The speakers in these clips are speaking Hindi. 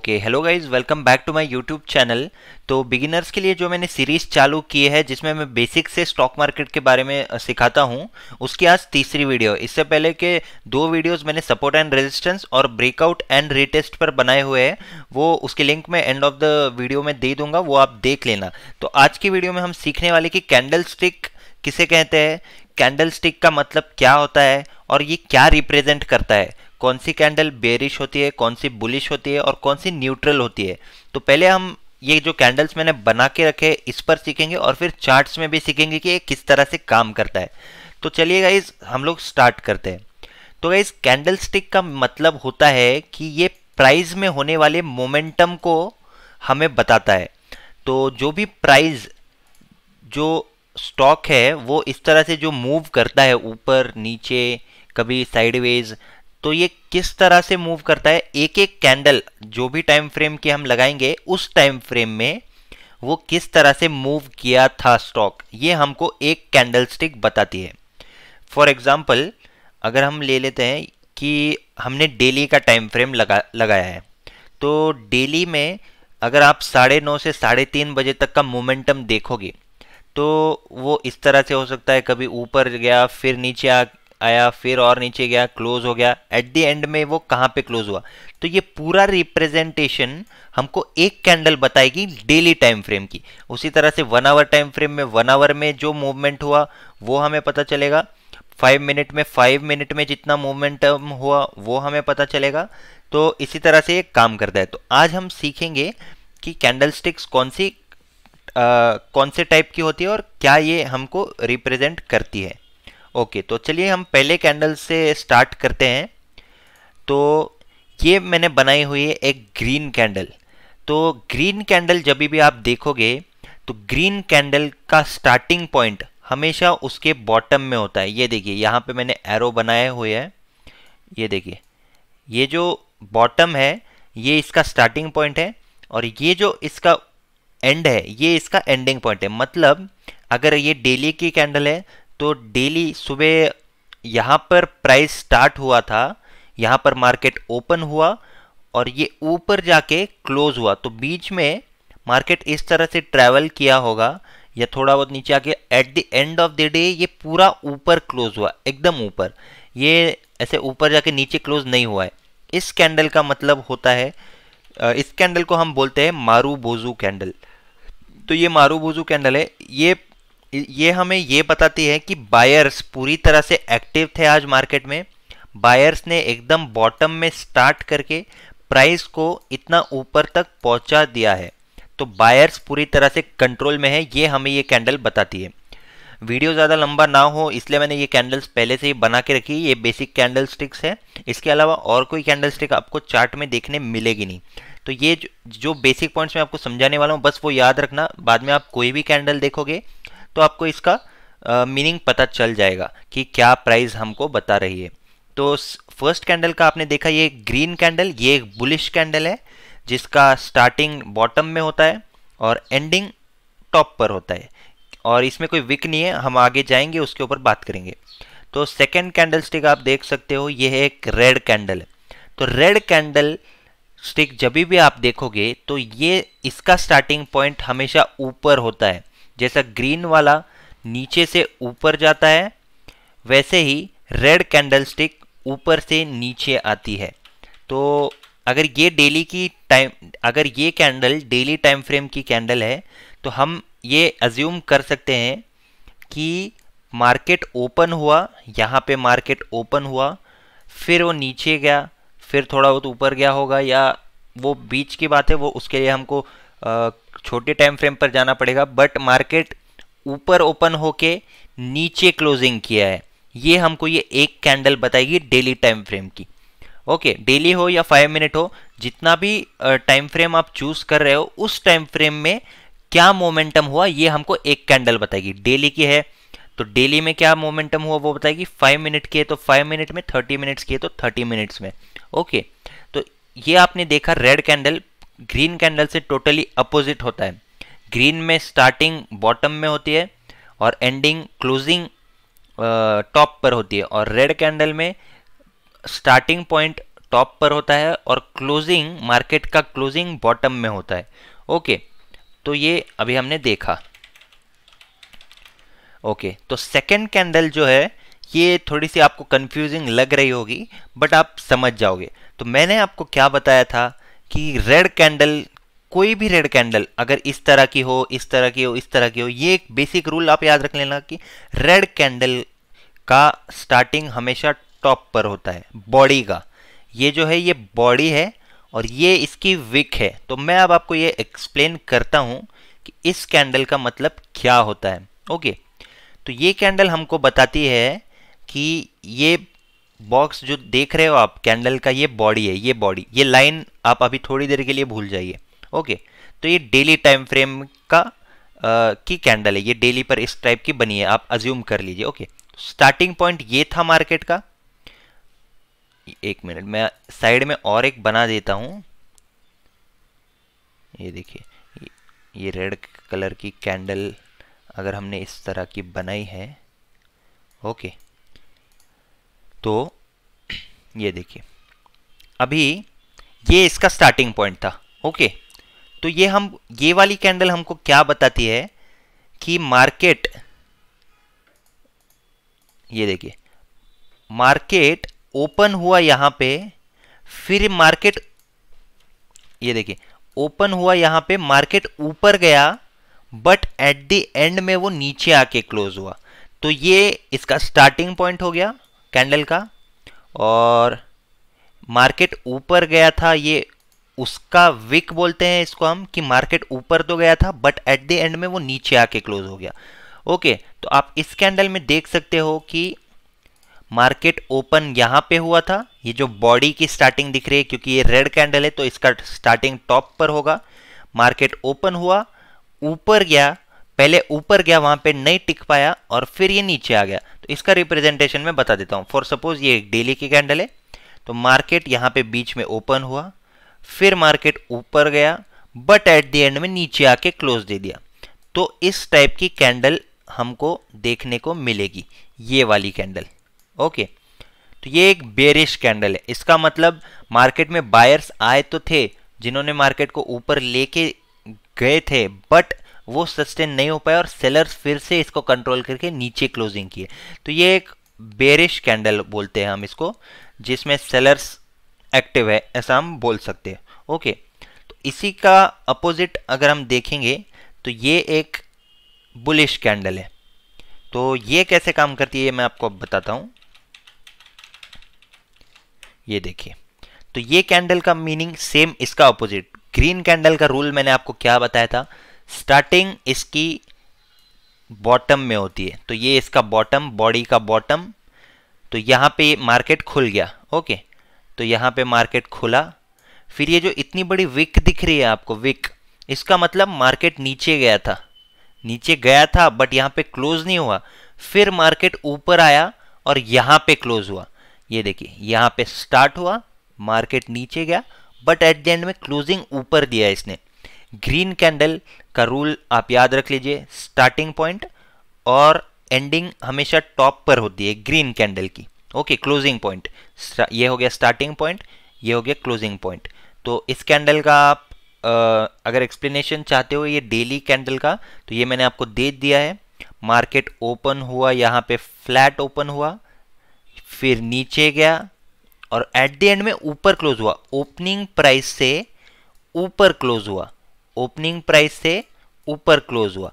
Okay hello guys welcome back to my YouTube channel तो बिगिनर्स के लिए जो मैंने सीरीज़ चालू की है जिसमें मैं बेसिक से स्टॉक मार्केट के बारे में सिखाता हूं उसकी आज तीसरी वीडियो इससे पहले के दो वीडियोस मैंने सपोर्ट एंड रेजिस्टेंस और ब्रेकआउट एंड रिटेस्ट पर बनाए हुए हैं वो उसके लिंक मैं एंड ऑफ द वीडियो में दे दूंगा वो आप देख लेना तो आज की वीडियो में हम सीखने वाले कि कैंडल स्टिक किसे कहते हैं कैंडल स्टिक का मतलब क्या होता है और ये क्या रिप्रेजेंट करता है कौन सी कैंडल बेरिश होती है कौन सी बुलिश होती है और कौन सी न्यूट्रल होती है तो पहले हम ये जो कैंडल्स मैंने बना के रखे इस पर सीखेंगे और फिर चार्ट्स में भी सीखेंगे कि ये किस तरह से काम करता है तो चलिए गाइज हम लोग स्टार्ट करते हैं तो गाइज कैंडल स्टिक का मतलब होता है कि ये प्राइस में होने वाले मोमेंटम को हमें बताता है तो जो भी प्राइस जो स्टॉक है वो इस तरह से जो मूव करता है ऊपर नीचे कभी साइडवेज तो ये किस तरह से मूव करता है एक एक कैंडल जो भी टाइम फ्रेम के हम लगाएंगे उस टाइम फ्रेम में वो किस तरह से मूव किया था स्टॉक ये हमको एक कैंडल स्टिक बताती है फॉर एग्जाम्पल अगर हम ले लेते हैं कि हमने डेली का टाइम फ्रेम लगा लगाया है तो डेली में अगर आप साढ़े नौ से साढ़े तीन बजे तक का मोमेंटम देखोगे तो वो इस तरह से हो सकता है कभी ऊपर गया फिर नीचे आ आया फिर और नीचे गया क्लोज हो गया एट द एंड में वो कहाँ पे क्लोज हुआ तो ये पूरा रिप्रेजेंटेशन हमको एक कैंडल बताएगी डेली टाइम फ्रेम की उसी तरह से वन आवर टाइम फ्रेम में वन आवर में जो मूवमेंट हुआ वो हमें पता चलेगा फाइव मिनट में फाइव मिनट में जितना मूवमेंट um, हुआ वो हमें पता चलेगा तो इसी तरह से ये काम करता है तो आज हम सीखेंगे कि कैंडल स्टिक्स कौन सी आ, uh, कौन से टाइप की होती है और क्या ये हमको रिप्रेजेंट करती है ओके तो चलिए हम पहले कैंडल से स्टार्ट करते हैं तो ये मैंने बनाई हुई है एक ग्रीन कैंडल तो ग्रीन कैंडल जब भी आप देखोगे तो ग्रीन कैंडल का स्टार्टिंग पॉइंट हमेशा उसके बॉटम में होता है ये देखिए यहाँ पे मैंने एरो बनाए हुए हैं ये देखिए ये जो बॉटम है ये इसका स्टार्टिंग पॉइंट है और ये जो इसका एंड है ये इसका एंडिंग पॉइंट है मतलब अगर ये डेली की कैंडल है तो डेली सुबह यहाँ पर प्राइस स्टार्ट हुआ था यहाँ पर मार्केट ओपन हुआ और ये ऊपर जाके क्लोज हुआ तो बीच में मार्केट इस तरह से ट्रैवल किया होगा या थोड़ा बहुत नीचे आके at the end of the day ये पूरा ऊपर क्लोज हुआ एकदम ऊपर ये ऐसे ऊपर जाके नीचे क्लोज नहीं हुआ है इस कैंडल का मतलब होता है इस कैंडल को हम बोलते हैं मारू बोजू कैंडल तो ये मारू बोजू कैंडल है ये ये हमें ये बताती है कि बायर्स पूरी तरह से एक्टिव थे आज मार्केट में बायर्स ने एकदम बॉटम में स्टार्ट करके प्राइस को इतना ऊपर तक पहुंचा दिया है तो बायर्स पूरी तरह से कंट्रोल में है ये हमें ये कैंडल बताती है वीडियो ज़्यादा लंबा ना हो इसलिए मैंने ये कैंडल्स पहले से ही बना के रखी ये बेसिक कैंडल स्टिक्स है इसके अलावा और कोई कैंडल स्टिक आपको चार्ट में देखने मिलेगी नहीं तो ये जो बेसिक पॉइंट्स मैं आपको समझाने वाला हूँ बस वो याद रखना बाद में आप कोई भी कैंडल देखोगे तो आपको इसका मीनिंग uh, पता चल जाएगा कि क्या प्राइस हमको बता रही है तो फर्स्ट कैंडल का आपने देखा ये ग्रीन कैंडल ये एक बुलिश कैंडल है जिसका स्टार्टिंग बॉटम में होता है और एंडिंग टॉप पर होता है और इसमें कोई विक नहीं है हम आगे जाएंगे उसके ऊपर बात करेंगे तो सेकेंड कैंडल स्टिक आप देख सकते हो ये है एक रेड कैंडल तो रेड कैंडल स्टिक जब भी आप देखोगे तो ये इसका स्टार्टिंग पॉइंट हमेशा ऊपर होता है जैसा ग्रीन वाला नीचे से ऊपर जाता है वैसे ही रेड कैंडलस्टिक ऊपर से नीचे आती है तो अगर ये डेली की टाइम अगर ये कैंडल डेली टाइम फ्रेम की कैंडल है तो हम ये अज्यूम कर सकते हैं कि मार्केट ओपन हुआ यहाँ पे मार्केट ओपन हुआ फिर वो नीचे गया फिर थोड़ा बहुत ऊपर गया होगा या वो बीच की बात है वो उसके लिए हमको छोटे टाइम फ्रेम पर जाना पड़ेगा बट मार्केट ऊपर ओपन होके नीचे क्लोजिंग किया है ये हमको ये एक कैंडल बताएगी डेली टाइम फ्रेम की ओके okay, डेली हो या फाइव मिनट हो जितना भी टाइम फ्रेम आप चूज कर रहे हो उस टाइम फ्रेम में क्या मोमेंटम हुआ ये हमको एक कैंडल बताएगी डेली की है तो डेली में क्या मोमेंटम हुआ वो बताएगी फाइव मिनट की है तो फाइव मिनट में थर्टी मिनट्स की है तो थर्टी मिनट्स में ओके okay, तो ये आपने देखा रेड कैंडल ग्रीन कैंडल से टोटली अपोजिट होता है ग्रीन में स्टार्टिंग बॉटम में होती है और एंडिंग क्लोजिंग टॉप पर होती है और रेड कैंडल में स्टार्टिंग पॉइंट टॉप पर होता है और क्लोजिंग मार्केट का क्लोजिंग बॉटम में होता है ओके तो ये अभी हमने देखा ओके तो सेकेंड कैंडल जो है ये थोड़ी सी आपको कंफ्यूजिंग लग रही होगी बट आप समझ जाओगे तो मैंने आपको क्या बताया था कि रेड कैंडल कोई भी रेड कैंडल अगर इस तरह की हो इस तरह की हो इस तरह की हो ये एक बेसिक रूल आप याद रख लेना कि रेड कैंडल का स्टार्टिंग हमेशा टॉप पर होता है बॉडी का ये जो है ये बॉडी है और ये इसकी विक है तो मैं अब आपको ये एक्सप्लेन करता हूँ कि इस कैंडल का मतलब क्या होता है ओके तो ये कैंडल हमको बताती है कि ये बॉक्स जो देख रहे हो आप कैंडल का ये बॉडी है ये बॉडी ये लाइन आप अभी थोड़ी देर के लिए भूल जाइए ओके तो ये डेली टाइम फ्रेम का आ, की कैंडल है ये डेली पर इस टाइप की बनी है आप अज्यूम कर लीजिए ओके स्टार्टिंग पॉइंट ये था मार्केट का एक मिनट मैं साइड में और एक बना देता हूँ ये देखिए ये रेड कलर की कैंडल अगर हमने इस तरह की बनाई है ओके okay. तो ये देखिए अभी ये इसका स्टार्टिंग पॉइंट था ओके तो ये हम ये वाली कैंडल हमको क्या बताती है कि मार्केट ये देखिए मार्केट ओपन हुआ यहां पे फिर मार्केट ये देखिए ओपन हुआ यहां पे मार्केट ऊपर गया बट एट द एंड में वो नीचे आके क्लोज हुआ तो ये इसका स्टार्टिंग पॉइंट हो गया कैंडल का और मार्केट ऊपर गया था ये उसका विक बोलते हैं इसको हम कि मार्केट ऊपर तो गया था बट एट द एंड में वो नीचे आके क्लोज हो गया ओके तो आप इस कैंडल में देख सकते हो कि मार्केट ओपन यहाँ पे हुआ था ये जो बॉडी की स्टार्टिंग दिख रही है क्योंकि ये रेड कैंडल है तो इसका स्टार्टिंग टॉप पर होगा मार्केट ओपन हुआ ऊपर गया पहले ऊपर गया वहां पे नहीं टिक पाया और फिर ये नीचे आ गया तो इसका रिप्रेजेंटेशन मैं बता देता हूँ फॉर सपोज ये एक डेली की कैंडल है तो मार्केट यहाँ पे बीच में ओपन हुआ फिर मार्केट ऊपर गया बट एट द एंड में नीचे आके क्लोज दे दिया तो इस टाइप की कैंडल हमको देखने को मिलेगी ये वाली कैंडल ओके तो ये एक बेरिश कैंडल है इसका मतलब मार्केट में बायर्स आए तो थे जिन्होंने मार्केट को ऊपर लेके गए थे बट वो सस्टेन नहीं हो पाए और सेलर्स फिर से इसको कंट्रोल करके नीचे क्लोजिंग किए तो ये एक बेरिश कैंडल बोलते हैं हम इसको जिसमें सेलर्स एक्टिव है ऐसा हम बोल सकते हैं ओके तो इसी का अपोजिट अगर हम देखेंगे तो ये एक बुलिश कैंडल है तो ये कैसे काम करती है मैं आपको बताता हूँ ये देखिए तो ये कैंडल का मीनिंग सेम इसका अपोजिट ग्रीन कैंडल का रूल मैंने आपको क्या बताया था स्टार्टिंग इसकी बॉटम में होती है तो ये इसका बॉटम बॉडी का बॉटम तो यहाँ पे मार्केट खुल गया ओके तो यहाँ पे मार्केट खुला फिर ये जो इतनी बड़ी विक दिख रही है आपको विक इसका मतलब मार्केट नीचे गया था नीचे गया था बट यहाँ पे क्लोज नहीं हुआ फिर मार्केट ऊपर आया और यहाँ पे क्लोज हुआ ये देखिए यहाँ पे स्टार्ट हुआ मार्केट नीचे गया बट एट द एंड में क्लोजिंग ऊपर दिया इसने ग्रीन कैंडल का रूल आप याद रख लीजिए स्टार्टिंग पॉइंट और एंडिंग हमेशा टॉप पर होती है ग्रीन कैंडल की ओके क्लोजिंग पॉइंट ये हो गया स्टार्टिंग पॉइंट ये हो गया क्लोजिंग पॉइंट तो इस कैंडल का आप आ, अगर एक्सप्लेनेशन चाहते हो ये डेली कैंडल का तो ये मैंने आपको दे दिया है मार्केट ओपन हुआ यहाँ पे फ्लैट ओपन हुआ फिर नीचे गया और एट द एंड में ऊपर क्लोज हुआ ओपनिंग प्राइस से ऊपर क्लोज हुआ ओपनिंग प्राइस से ऊपर क्लोज हुआ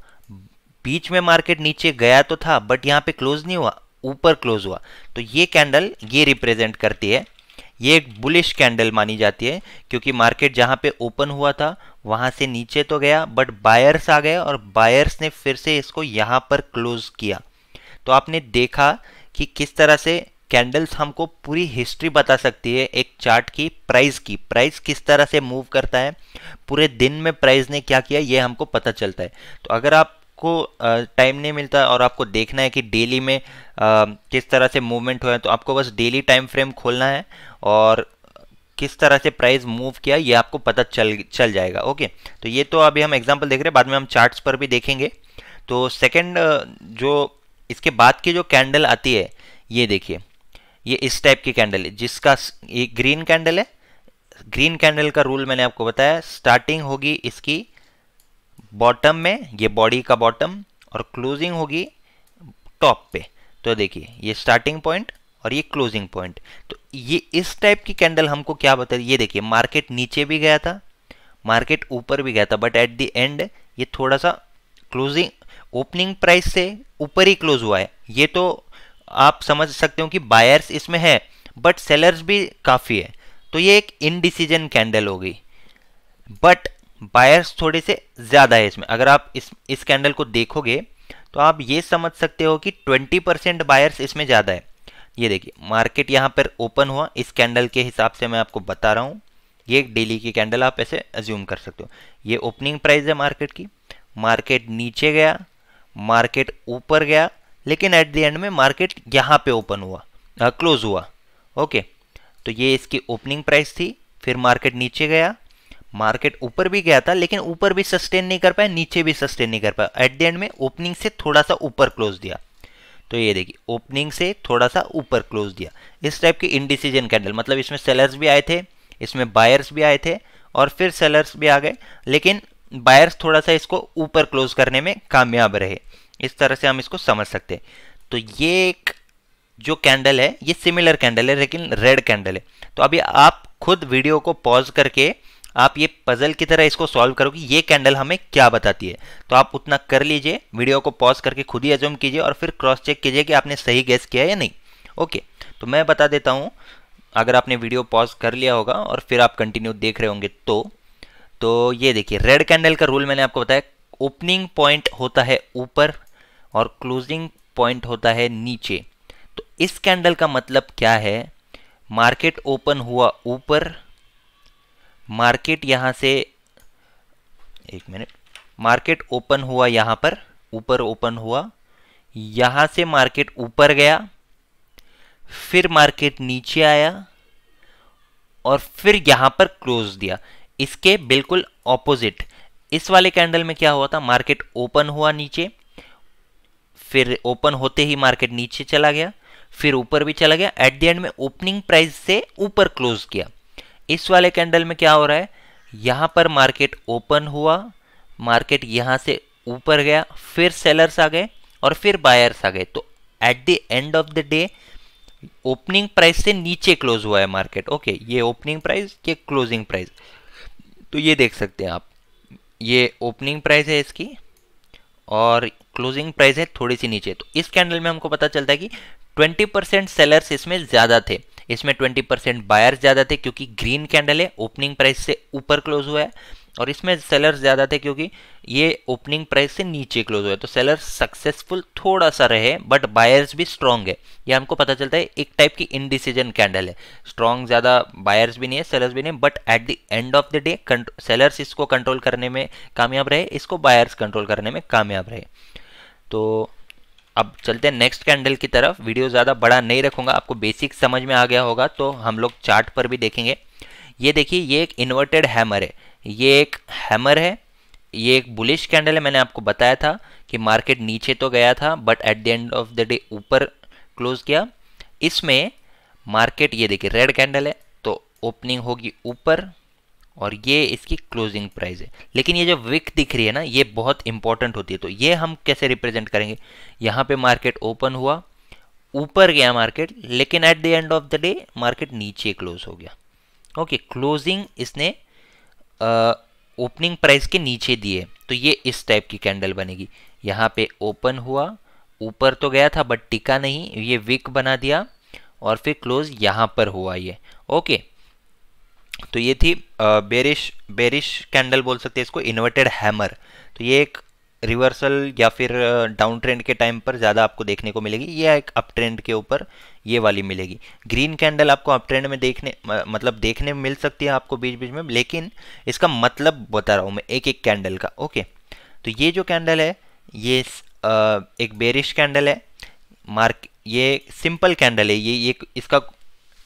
बीच में मार्केट नीचे गया तो था बट यहाँ पे क्लोज नहीं हुआ ऊपर क्लोज हुआ तो ये कैंडल ये रिप्रेजेंट करती है ये एक बुलिश कैंडल मानी जाती है क्योंकि मार्केट जहाँ पे ओपन हुआ था वहाँ से नीचे तो गया बट बायर्स आ गए और बायर्स ने फिर से इसको यहाँ पर क्लोज किया तो आपने देखा कि किस तरह से कैंडल्स हमको पूरी हिस्ट्री बता सकती है एक चार्ट की प्राइस की प्राइस किस तरह से मूव करता है पूरे दिन में प्राइस ने क्या किया ये हमको पता चलता है तो अगर आपको टाइम नहीं मिलता और आपको देखना है कि डेली में आ, किस तरह से मूवमेंट हुआ है तो आपको बस डेली टाइम फ्रेम खोलना है और किस तरह से प्राइस मूव किया ये आपको पता चल चल जाएगा ओके तो ये तो अभी हम एग्जाम्पल देख रहे हैं बाद में हम चार्ट्स पर भी देखेंगे तो सेकेंड जो इसके बाद की जो कैंडल आती है ये देखिए ये इस टाइप की कैंडल है जिसका ये ग्रीन कैंडल है ग्रीन कैंडल का रूल मैंने आपको बताया स्टार्टिंग होगी इसकी बॉटम में ये बॉडी का बॉटम और क्लोजिंग होगी टॉप पे तो देखिए ये स्टार्टिंग पॉइंट और ये क्लोजिंग पॉइंट तो ये इस टाइप की कैंडल हमको क्या बता ये देखिए मार्केट नीचे भी गया था मार्केट ऊपर भी गया था बट एट द एंड ये थोड़ा सा क्लोजिंग ओपनिंग प्राइस से ऊपर ही क्लोज हुआ है ये तो आप समझ सकते हो कि बायर्स इसमें है बट सेलर्स भी काफ़ी है तो ये एक इनडिसीजन कैंडल होगी बट बायर्स थोड़े से ज़्यादा है इसमें अगर आप इस इस कैंडल को देखोगे तो आप ये समझ सकते हो कि 20 परसेंट बायर्स इसमें ज़्यादा है ये देखिए मार्केट यहाँ पर ओपन हुआ इस कैंडल के हिसाब से मैं आपको बता रहा हूँ ये एक डेली की कैंडल आप ऐसे अज्यूम कर सकते हो ये ओपनिंग प्राइस है मार्केट की मार्केट नीचे गया मार्केट ऊपर गया लेकिन एट द एंड में मार्केट यहाँ पे ओपन हुआ क्लोज हाँ, हुआ ओके तो ये इसकी ओपनिंग प्राइस थी फिर मार्केट नीचे गया मार्केट ऊपर भी गया था लेकिन ऊपर भी सस्टेन नहीं कर पाया नीचे भी सस्टेन नहीं कर पाया एट द एंड में ओपनिंग से थोड़ा सा ऊपर क्लोज दिया तो ये देखिए ओपनिंग से थोड़ा सा ऊपर क्लोज दिया इस टाइप की इनडिसीजन कैंडल मतलब इसमें सेलर्स भी आए थे इसमें बायर्स भी आए थे और फिर सेलर्स भी आ गए लेकिन बायर्स थोड़ा सा इसको ऊपर क्लोज करने में कामयाब रहे इस तरह से हम इसको समझ सकते हैं तो ये एक जो कैंडल है ये सिमिलर कैंडल है लेकिन रेड कैंडल है तो अभी आप खुद वीडियो को पॉज करके आप ये पजल की तरह इसको सॉल्व करोगे ये कैंडल हमें क्या बताती है तो आप उतना कर लीजिए वीडियो को पॉज करके खुद ही एजूम कीजिए और फिर क्रॉस चेक कीजिए कि आपने सही गैस किया है या नहीं ओके तो मैं बता देता हूँ अगर आपने वीडियो पॉज कर लिया होगा और फिर आप कंटिन्यू देख रहे होंगे तो तो ये देखिए रेड कैंडल का रूल मैंने आपको बताया ओपनिंग पॉइंट होता है ऊपर और क्लोजिंग पॉइंट होता है नीचे तो इस कैंडल का मतलब क्या है मार्केट ओपन हुआ ऊपर मार्केट यहाँ से एक मिनट मार्केट ओपन हुआ यहाँ पर ऊपर ओपन हुआ यहाँ से मार्केट ऊपर गया फिर मार्केट नीचे आया और फिर यहाँ पर क्लोज दिया इसके बिल्कुल ऑपोजिट इस वाले कैंडल में क्या हुआ था मार्केट ओपन हुआ नीचे फिर ओपन होते ही मार्केट नीचे चला गया फिर ऊपर भी चला गया एट द एंड में ओपनिंग प्राइस से ऊपर क्लोज किया इस वाले कैंडल में क्या हो रहा है यहाँ पर मार्केट ओपन हुआ मार्केट यहाँ से ऊपर गया फिर सेलर्स आ गए और फिर बायर्स आ गए तो at the end of the day opening price से नीचे क्लोज हुआ है मार्केट ओके ये ओपनिंग प्राइस ये क्लोजिंग प्राइस तो ये देख सकते हैं आप ये ओपनिंग प्राइस है इसकी और क्लोजिंग प्राइस है थोड़ी सी नीचे तो इस कैंडल में हमको पता चलता है कि 20 परसेंट सेलर्स इसमें ज़्यादा थे इसमें 20 परसेंट बायर्स ज़्यादा थे क्योंकि ग्रीन कैंडल है ओपनिंग प्राइस से ऊपर क्लोज हुआ है और इसमें सेलर्स ज़्यादा थे क्योंकि ये ओपनिंग प्राइस से नीचे क्लोज हुआ है तो सेलर सक्सेसफुल थोड़ा सा रहे बट बायर्स भी स्ट्रांग है ये हमको पता चलता है एक टाइप की इनडिसीजन कैंडल है स्ट्रांग ज़्यादा बायर्स भी नहीं है सेलर्स भी नहीं but at the end of the day sellers इसको कंट्रोल करने में कामयाब रहे इसको बायर्स कंट्रोल करने में कामयाब रहे तो अब चलते हैं नेक्स्ट कैंडल की तरफ वीडियो ज़्यादा बड़ा नहीं रखूँगा आपको बेसिक समझ में आ गया होगा तो हम लोग चार्ट पर भी देखेंगे ये देखिए ये एक इन्वर्टेड हैमर है ये एक हैमर है ये एक बुलिश कैंडल है मैंने आपको बताया था कि मार्केट नीचे तो गया था but at the end of the day ऊपर क्लोज किया इसमें मार्केट ये देखिए रेड कैंडल है तो ओपनिंग होगी ऊपर और ये इसकी क्लोजिंग प्राइस है लेकिन ये जो विक दिख रही है ना ये बहुत इंपॉर्टेंट होती है तो ये हम कैसे रिप्रेजेंट करेंगे यहाँ पे मार्केट ओपन हुआ ऊपर गया मार्केट लेकिन at the end of the day market नीचे क्लोज हो गया ओके क्लोजिंग इसने ओपनिंग प्राइस के नीचे दिए तो ये इस टाइप की कैंडल बनेगी यहाँ पे ओपन हुआ ऊपर तो गया था बट टिका नहीं ये विक बना दिया और फिर क्लोज यहाँ पर हुआ ये ओके तो ये थी बेरिश बेरिश कैंडल बोल सकते हैं इसको इन्वर्टेड हैमर तो ये एक रिवर्सल या फिर डाउन ट्रेंड के टाइम पर ज़्यादा आपको देखने को मिलेगी या एक अप ट्रेंड के ऊपर ये वाली मिलेगी ग्रीन कैंडल आपको अप ट्रेंड में देखने मतलब देखने में मिल सकती है आपको बीच बीच में लेकिन इसका मतलब बता रहा हूँ मैं एक एक कैंडल का ओके तो ये जो कैंडल है ये एक बेरिश कैंडल है मार्क ये सिंपल कैंडल है ये ये इसका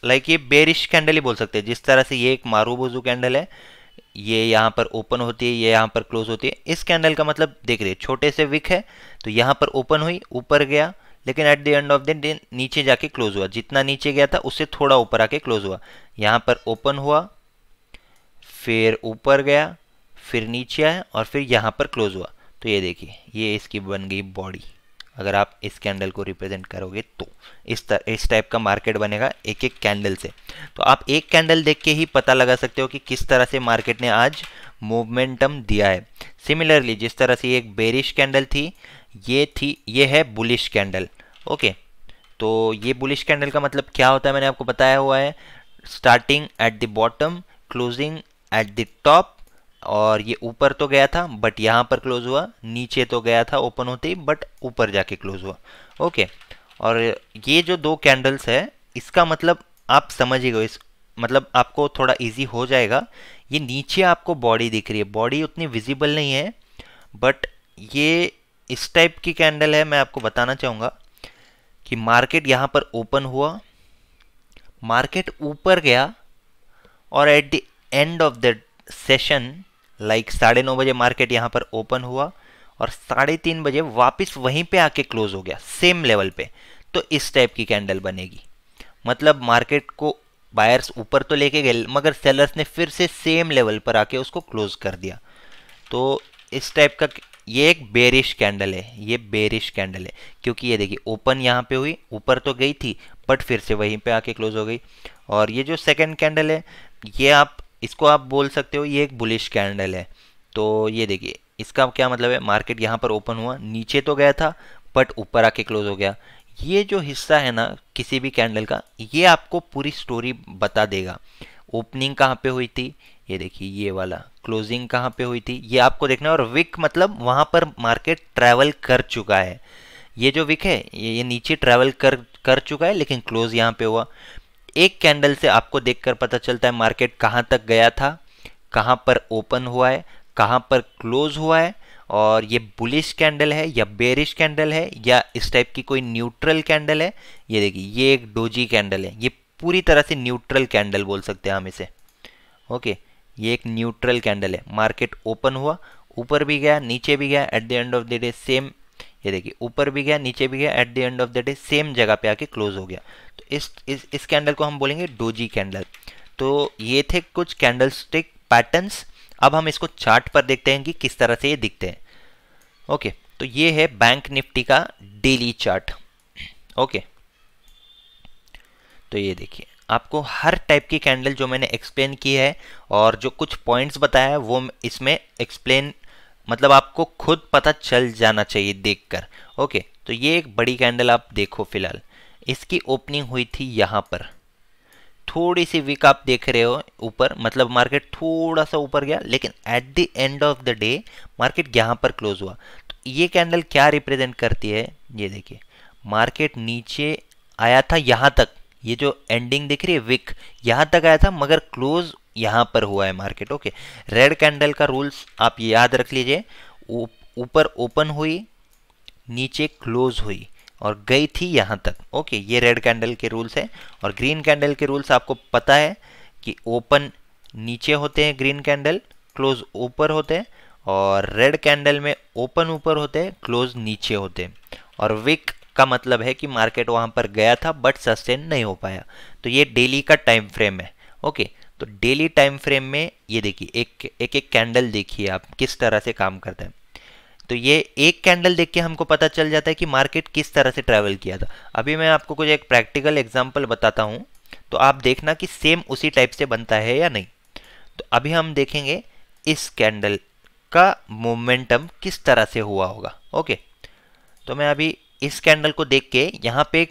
लाइक ये बेरिश कैंडल ही बोल सकते हैं जिस तरह से ये एक मारूबोजू कैंडल है ये यहाँ पर ओपन होती है ये यहाँ पर क्लोज होती है इस कैंडल का मतलब देख रहे छोटे से विक है तो यहाँ पर ओपन हुई ऊपर गया लेकिन at the end of the day नीचे जाके क्लोज हुआ जितना नीचे गया था उससे थोड़ा ऊपर आके क्लोज हुआ यहाँ पर ओपन हुआ फिर ऊपर गया फिर नीचे आया और फिर यहाँ पर क्लोज हुआ तो ये देखिए ये इसकी बन गई बॉडी अगर आप इस कैंडल को रिप्रेजेंट करोगे तो इस तर, इस टाइप का मार्केट बनेगा एक एक कैंडल से तो आप एक कैंडल देख के ही पता लगा सकते हो कि किस तरह से मार्केट ने आज मोमेंटम दिया है सिमिलरली जिस तरह से एक बेरिश कैंडल थी ये थी ये है बुलिश कैंडल ओके तो ये बुलिश कैंडल का मतलब क्या होता है मैंने आपको बताया हुआ है starting at the bottom closing at the top और ये ऊपर तो गया था बट यहाँ पर क्लोज हुआ नीचे तो गया था ओपन होते ही बट ऊपर जाके क्लोज हुआ ओके और ये जो दो कैंडल्स है इसका मतलब आप समझिएगा इस मतलब आपको थोड़ा इजी हो जाएगा ये नीचे आपको बॉडी दिख रही है बॉडी उतनी विजिबल नहीं है बट ये इस टाइप की कैंडल है मैं आपको बताना चाहूँगा कि मार्केट यहाँ पर ओपन हुआ मार्केट ऊपर गया और at the end of the session like साढ़े नौ बजे मार्केट यहाँ पर ओपन हुआ और साढ़े तीन बजे वापस वहीं पे आके क्लोज हो गया सेम लेवल पे तो इस टाइप की कैंडल बनेगी मतलब मार्केट को बायर्स ऊपर तो लेके गए मगर सेलर्स ने फिर से सेम लेवल पर आके उसको क्लोज कर दिया तो इस टाइप का ये एक बेरिश कैंडल है ये बेरिश कैंडल है क्योंकि ये देखिए ओपन यहाँ पे हुई ऊपर तो गई थी बट फिर से वहीं पे आके क्लोज हो गई और ये जो सेकंड कैंडल है ये आप इसको आप बोल सकते हो ये एक बुलिश कैंडल है तो ये देखिए इसका क्या मतलब है मार्केट यहाँ पर ओपन हुआ नीचे तो गया था बट ऊपर आके क्लोज हो गया ये जो हिस्सा है ना किसी भी कैंडल का ये आपको पूरी स्टोरी बता देगा ओपनिंग कहाँ पे हुई थी ये देखिए ये वाला क्लोजिंग कहाँ पे हुई थी ये आपको देखना है और विक मतलब वहाँ पर मार्केट ट्रैवल कर चुका है ये जो विक है ये, ये नीचे ट्रैवल कर कर चुका है लेकिन क्लोज यहाँ पे हुआ एक कैंडल से आपको देखकर पता चलता है मार्केट कहाँ तक गया था कहाँ पर ओपन हुआ है कहाँ पर क्लोज हुआ है और ये बुलिश कैंडल है या बेरिश कैंडल है या इस टाइप की कोई न्यूट्रल कैंडल है ये देखिए ये एक डोजी कैंडल है ये पूरी तरह से न्यूट्रल कैंडल बोल सकते हैं हम इसे ओके ये एक न्यूट्रल कैंडल है मार्केट ओपन हुआ ऊपर भी गया नीचे भी गया at the end of the day same ये देखिए ऊपर भी गया नीचे भी गया at the end of the day same जगह पे आके क्लोज हो गया तो इस इस, इस कैंडल को हम बोलेंगे डोजी कैंडल तो ये थे कुछ कैंडल स्टिक पैटर्नस अब हम इसको चार्ट पर देखते हैं कि किस तरह से ये दिखते हैं ओके तो ये है बैंक निफ्टी का डेली चार्ट ओके तो ये देखिए आपको हर टाइप की कैंडल जो मैंने एक्सप्लेन की है और जो कुछ पॉइंट्स बताया है वो इसमें एक्सप्लेन मतलब आपको खुद पता चल जाना चाहिए देखकर ओके तो ये एक बड़ी कैंडल आप देखो फिलहाल इसकी ओपनिंग हुई थी यहाँ पर थोड़ी सी वीक आप देख रहे हो ऊपर मतलब मार्केट थोड़ा सा ऊपर गया लेकिन at the end of the day market यहाँ पर क्लोज हुआ तो ये कैंडल क्या रिप्रेजेंट करती है ये देखिए मार्केट नीचे आया था यहाँ तक ये जो एंडिंग दिख रही है विक यहाँ तक आया था मगर क्लोज यहाँ पर हुआ है मार्केट ओके रेड कैंडल का रूल्स आप ये याद रख लीजिए ऊपर ओपन हुई नीचे क्लोज हुई और गई थी यहाँ तक ओके ये रेड कैंडल के रूल्स हैं और ग्रीन कैंडल के रूल्स आपको पता है कि ओपन नीचे होते हैं ग्रीन कैंडल क्लोज ऊपर होते हैं और रेड कैंडल में ओपन ऊपर होते हैं क्लोज नीचे होते हैं और विक का मतलब है कि मार्केट वहाँ पर गया था बट सस्टेन नहीं हो पाया तो ये डेली का टाइम फ्रेम है ओके तो डेली टाइम फ्रेम में ये देखिए एक एक एक कैंडल देखिए आप किस तरह से काम करता है तो ये एक कैंडल देख के हमको पता चल जाता है कि मार्केट किस तरह से ट्रैवल किया था अभी मैं आपको कुछ एक प्रैक्टिकल एग्जाम्पल बताता हूँ तो आप देखना कि सेम उसी टाइप से बनता है या नहीं तो अभी हम देखेंगे इस कैंडल का मोमेंटम किस तरह से हुआ होगा ओके तो मैं अभी इस कैंडल को देख के यहाँ पे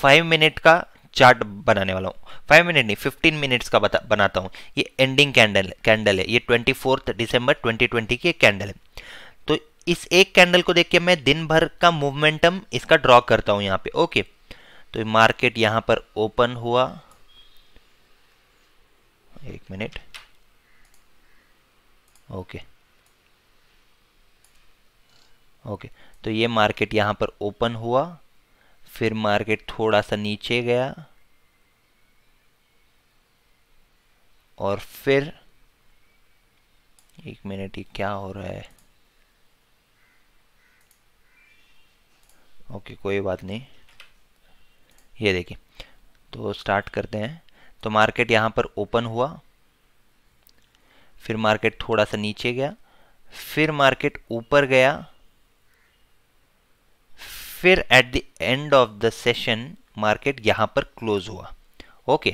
फाइव मिनट का चार्ट बनाने वाला हूँ फाइव मिनट नहीं फिफ्टीन मिनट्स का बता बनाता हूँ ये एंडिंग कैंडल कैंडल है ये twenty fourth December twenty twenty की एक कैंडल है तो इस एक कैंडल को देख के मैं दिन भर का मूवमेंटम इसका ड्रॉ करता हूँ यहाँ पे ओके तो मार्केट यहाँ पर ओपन हुआ एक मिनट ओके ओके तो ये मार्केट यहाँ पर ओपन हुआ फिर मार्केट थोड़ा सा नीचे गया और फिर एक मिनट ये क्या हो रहा है ओके कोई बात नहीं ये देखिए तो स्टार्ट करते हैं तो मार्केट यहाँ पर ओपन हुआ फिर मार्केट थोड़ा सा नीचे गया फिर मार्केट ऊपर गया फिर at the end of the session market यहाँ पर क्लोज हुआ ओके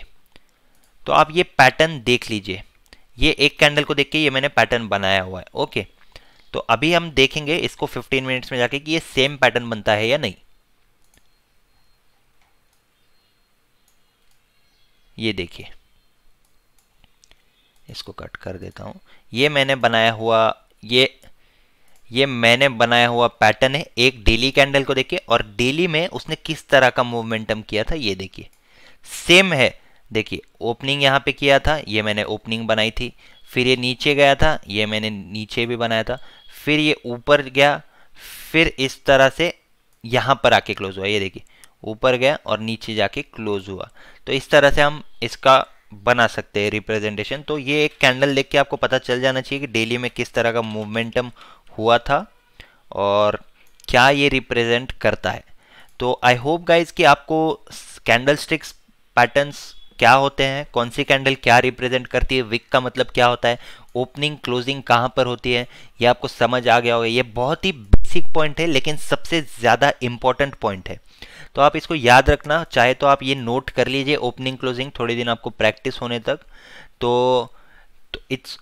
तो आप ये पैटर्न देख लीजिए ये एक कैंडल को देख के ये मैंने पैटर्न बनाया हुआ है ओके तो अभी हम देखेंगे इसको 15 मिनट्स में जाके कि ये सेम पैटर्न बनता है या नहीं ये देखिए इसको कट कर देता हूँ ये मैंने बनाया हुआ ये ये मैंने बनाया हुआ पैटर्न है एक डेली कैंडल को देखिए और डेली में उसने किस तरह का मोमेंटम किया था ये देखिए सेम है देखिए ओपनिंग यहाँ पे किया था ये मैंने ओपनिंग बनाई थी फिर ये नीचे गया था ये मैंने नीचे भी बनाया था फिर ये ऊपर गया फिर इस तरह से यहाँ पर आके क्लोज हुआ ये देखिए ऊपर गया और नीचे जाके क्लोज हुआ तो इस तरह से हम इसका बना सकते हैं रिप्रेजेंटेशन तो ये एक कैंडल देख के आपको पता चल जाना चाहिए कि डेली में किस तरह का मूवमेंटम हुआ था और क्या ये रिप्रेजेंट करता है तो आई होप गाइज कि आपको कैंडल स्टिक्स पैटर्नस क्या होते हैं कौन सी कैंडल क्या रिप्रेजेंट करती है विक का मतलब क्या होता है ओपनिंग क्लोजिंग कहाँ पर होती है ये आपको समझ आ गया होगा ये बहुत ही बेसिक पॉइंट है लेकिन सबसे ज़्यादा इम्पॉर्टेंट पॉइंट है तो आप इसको याद रखना चाहे तो आप ये नोट कर लीजिए ओपनिंग क्लोजिंग थोड़े दिन आपको प्रैक्टिस होने तक तो, तो इट्स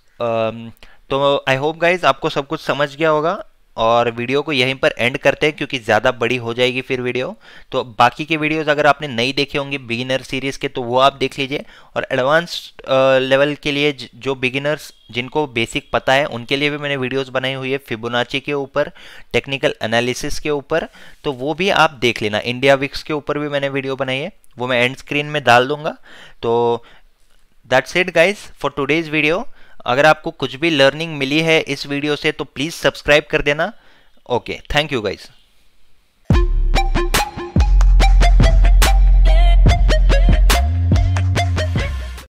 तो आई होप गाइज आपको सब कुछ समझ गया होगा और वीडियो को यहीं पर एंड करते हैं क्योंकि ज़्यादा बड़ी हो जाएगी फिर वीडियो तो बाकी के वीडियोस अगर आपने नहीं देखे होंगे बिगिनर सीरीज़ के तो वो आप देख लीजिए और एडवांस लेवल के लिए जो बिगिनर्स जिनको बेसिक पता है उनके लिए भी मैंने वीडियोस बनाई हुई है फिबोनाची के ऊपर टेक्निकल एनालिसिस के ऊपर तो वो भी आप देख लेना इंडिया विक्स के ऊपर भी मैंने वीडियो बनाई है वो मैं एंड स्क्रीन में डाल दूंगा तो that's it guys for today's video अगर आपको कुछ भी लर्निंग मिली है इस वीडियो से तो प्लीज़ सब्सक्राइब कर देना ओके थैंक यू गाइज़